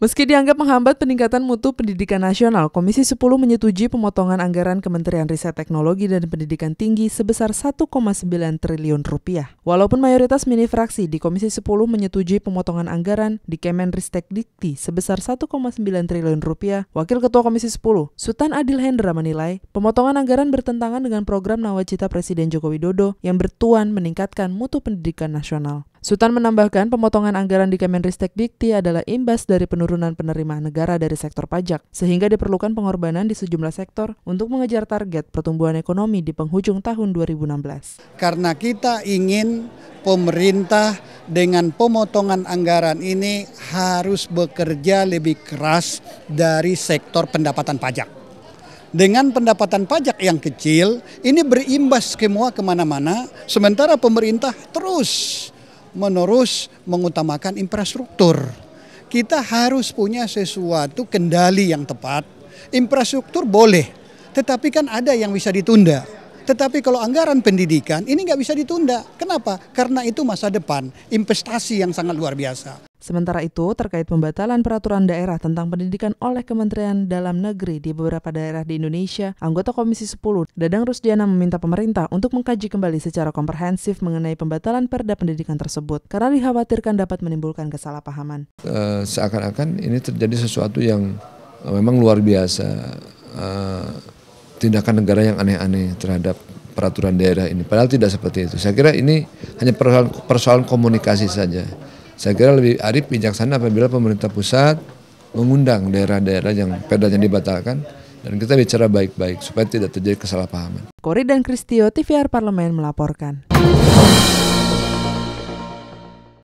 Meski dianggap menghambat peningkatan mutu pendidikan nasional, Komisi 10 menyetujui pemotongan anggaran Kementerian Riset Teknologi dan Pendidikan Tinggi sebesar 1,9 triliun rupiah. Walaupun mayoritas mini fraksi di Komisi 10 menyetujui pemotongan anggaran di Kemenristek Dikti sebesar 1,9 triliun rupiah, Wakil Ketua Komisi 10, Sultan Adil Hendra menilai pemotongan anggaran bertentangan dengan program nawacita Presiden Joko Widodo yang bertuan meningkatkan mutu pendidikan nasional. Sultan menambahkan pemotongan anggaran di Kemenristek Dikti adalah imbas dari penurunan penerimaan negara dari sektor pajak, sehingga diperlukan pengorbanan di sejumlah sektor untuk mengejar target pertumbuhan ekonomi di penghujung tahun 2016. Karena kita ingin pemerintah dengan pemotongan anggaran ini harus bekerja lebih keras dari sektor pendapatan pajak. Dengan pendapatan pajak yang kecil, ini berimbas semua kemana-mana, sementara pemerintah terus menerus mengutamakan infrastruktur. Kita harus punya sesuatu kendali yang tepat. Infrastruktur boleh, tetapi kan ada yang bisa ditunda. Tetapi kalau anggaran pendidikan ini nggak bisa ditunda. Kenapa? Karena itu masa depan, investasi yang sangat luar biasa. Sementara itu, terkait pembatalan peraturan daerah tentang pendidikan oleh Kementerian Dalam Negeri di beberapa daerah di Indonesia, anggota Komisi 10, Dadang Rusdiana meminta pemerintah untuk mengkaji kembali secara komprehensif mengenai pembatalan perda pendidikan tersebut, karena dikhawatirkan dapat menimbulkan kesalahpahaman. E, Seakan-akan ini terjadi sesuatu yang eh, memang luar biasa, e, tindakan negara yang aneh-aneh terhadap peraturan daerah ini. Padahal tidak seperti itu. Saya kira ini hanya persoalan, persoalan komunikasi saja saya kira lebih arif bijaksana apabila pemerintah pusat mengundang daerah-daerah yang yang dibatalkan dan kita bicara baik-baik supaya tidak terjadi kesalahpahaman. Kori dan Kristio TVR Parlemen melaporkan.